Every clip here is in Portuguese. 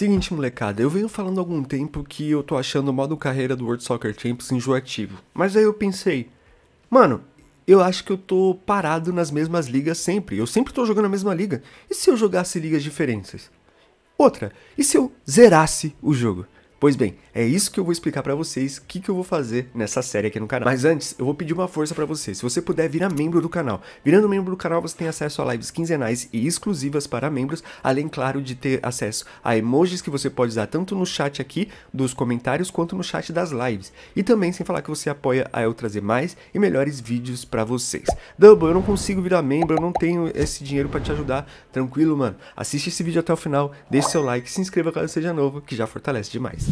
Seguinte, molecada, eu venho falando há algum tempo que eu tô achando o modo carreira do World Soccer Champions enjoativo. Mas aí eu pensei, mano, eu acho que eu tô parado nas mesmas ligas sempre. Eu sempre tô jogando a mesma liga. E se eu jogasse ligas diferentes? Outra, e se eu zerasse o jogo? Pois bem, é isso que eu vou explicar para vocês, o que, que eu vou fazer nessa série aqui no canal. Mas antes, eu vou pedir uma força para vocês. Se você puder virar membro do canal. Virando membro do canal, você tem acesso a lives quinzenais e exclusivas para membros, além, claro, de ter acesso a emojis que você pode usar tanto no chat aqui dos comentários quanto no chat das lives. E também, sem falar que você apoia a eu trazer mais e melhores vídeos para vocês. Double, eu não consigo virar membro, eu não tenho esse dinheiro para te ajudar. Tranquilo, mano. Assiste esse vídeo até o final, deixe seu like, se inscreva caso seja novo, que já fortalece demais.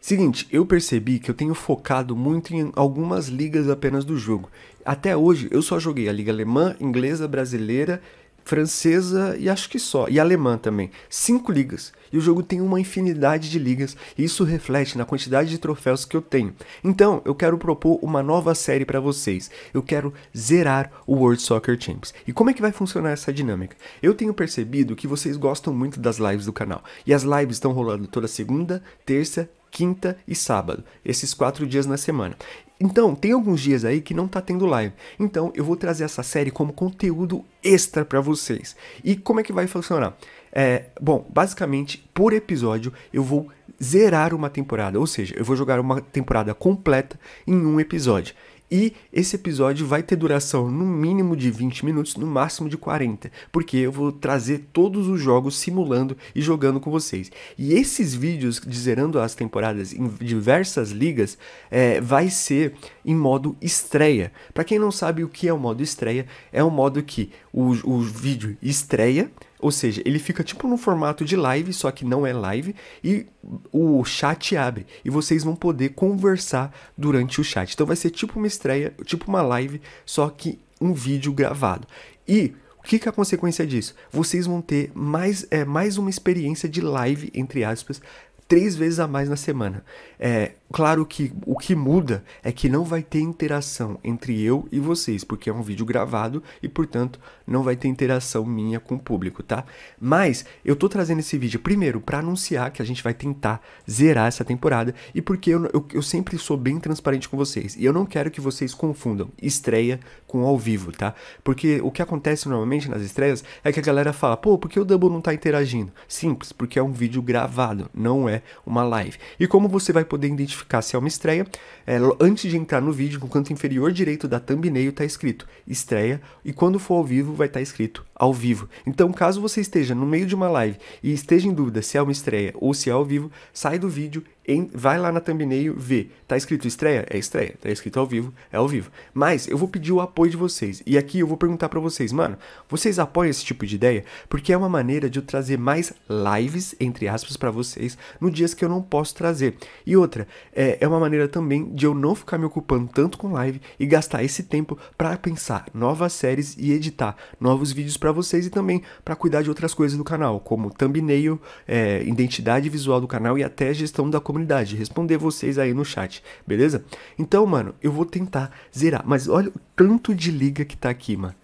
Seguinte, eu percebi que eu tenho focado muito em algumas ligas apenas do jogo. Até hoje eu só joguei a liga alemã, inglesa, brasileira francesa e acho que só, e alemã também. Cinco ligas. E o jogo tem uma infinidade de ligas, e isso reflete na quantidade de troféus que eu tenho. Então, eu quero propor uma nova série para vocês. Eu quero zerar o World Soccer Champs. E como é que vai funcionar essa dinâmica? Eu tenho percebido que vocês gostam muito das lives do canal, e as lives estão rolando toda segunda, terça, quinta e sábado, esses quatro dias na semana. Então, tem alguns dias aí que não tá tendo live. Então, eu vou trazer essa série como conteúdo extra para vocês. E como é que vai funcionar? É, bom, basicamente, por episódio, eu vou zerar uma temporada. Ou seja, eu vou jogar uma temporada completa em um episódio. E esse episódio vai ter duração no mínimo de 20 minutos, no máximo de 40, porque eu vou trazer todos os jogos simulando e jogando com vocês. E esses vídeos de zerando as temporadas em diversas ligas é, vai ser em modo estreia. Para quem não sabe o que é o modo estreia, é um modo que o, o vídeo estreia ou seja, ele fica tipo no formato de live, só que não é live, e o chat abre. E vocês vão poder conversar durante o chat. Então vai ser tipo uma estreia, tipo uma live, só que um vídeo gravado. E o que, que é a consequência disso? Vocês vão ter mais, é, mais uma experiência de live, entre aspas, três vezes a mais na semana. É, Claro que o que muda é que não vai ter interação entre eu e vocês, porque é um vídeo gravado e, portanto, não vai ter interação minha com o público, tá? Mas eu tô trazendo esse vídeo primeiro para anunciar que a gente vai tentar zerar essa temporada e porque eu, eu, eu, sempre sou bem transparente com vocês e eu não quero que vocês confundam estreia com ao vivo, tá? Porque o que acontece normalmente nas estreias é que a galera fala, pô, por que o Double não tá interagindo? Simples, porque é um vídeo gravado, não é uma live. E como você vai poder identificar identificar se é uma estreia, é, antes de entrar no vídeo, no canto inferior direito da thumbnail está escrito estreia e quando for ao vivo vai estar tá escrito ao vivo. Então, caso você esteja no meio de uma live e esteja em dúvida se é uma estreia ou se é ao vivo, sai do vídeo em, vai lá na thumbnail, vê. Tá escrito estreia? É estreia. Tá escrito ao vivo? É ao vivo. Mas eu vou pedir o apoio de vocês. E aqui eu vou perguntar para vocês, mano, vocês apoiam esse tipo de ideia? Porque é uma maneira de eu trazer mais lives, entre aspas, para vocês, no dias que eu não posso trazer. E outra, é, é uma maneira também de eu não ficar me ocupando tanto com live e gastar esse tempo para pensar novas séries e editar novos vídeos para vocês e também para cuidar de outras coisas do canal, como thumbnail, é, identidade visual do canal e até gestão da comunidade comunidade, responder vocês aí no chat, beleza? Então, mano, eu vou tentar zerar, mas olha o tanto de liga que tá aqui, mano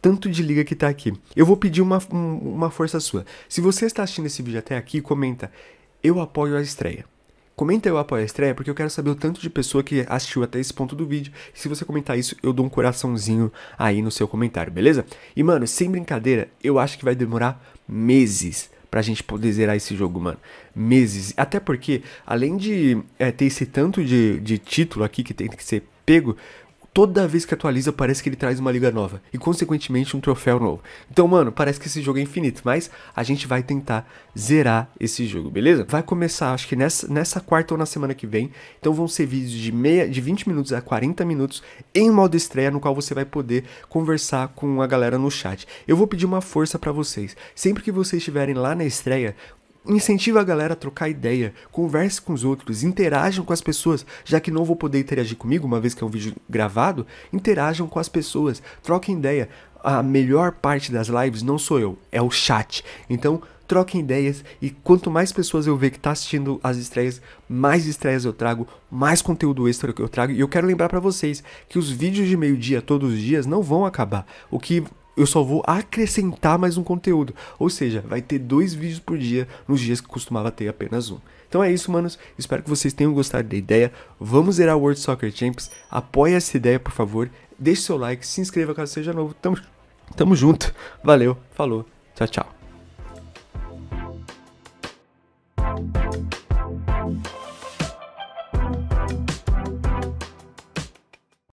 tanto de liga que tá aqui. Eu vou pedir uma, uma força sua. Se você está assistindo esse vídeo até aqui, comenta eu apoio a estreia. Comenta eu apoio a estreia porque eu quero saber o tanto de pessoa que assistiu até esse ponto do vídeo. Se você comentar isso, eu dou um coraçãozinho aí no seu comentário, beleza? E mano, sem brincadeira, eu acho que vai demorar meses pra gente poder zerar esse jogo, mano. Meses. Até porque, além de é, ter esse tanto de, de título aqui que tem que ser pego, Toda vez que atualiza, parece que ele traz uma liga nova e, consequentemente, um troféu novo. Então, mano, parece que esse jogo é infinito, mas a gente vai tentar zerar esse jogo, beleza? Vai começar, acho que nessa, nessa quarta ou na semana que vem. Então, vão ser vídeos de, meia, de 20 minutos a 40 minutos em modo estreia, no qual você vai poder conversar com a galera no chat. Eu vou pedir uma força para vocês. Sempre que vocês estiverem lá na estreia, incentive a galera a trocar ideia, converse com os outros, interajam com as pessoas, já que não vou poder interagir comigo, uma vez que é um vídeo gravado, interajam com as pessoas, troquem ideia. A melhor parte das lives não sou eu, é o chat. Então, troquem ideias e quanto mais pessoas eu ver que tá assistindo as estreias, mais estreias eu trago, mais conteúdo extra que eu trago. E eu quero lembrar para vocês que os vídeos de meio-dia todos os dias não vão acabar. O que eu só vou acrescentar mais um conteúdo. Ou seja, vai ter dois vídeos por dia nos dias que costumava ter apenas um. Então é isso, manos. Espero que vocês tenham gostado da ideia. Vamos zerar o World Soccer Champs. Apoie essa ideia, por favor. Deixe seu like, se inscreva caso seja novo. Tamo, tamo junto. Valeu, falou. Tchau, tchau.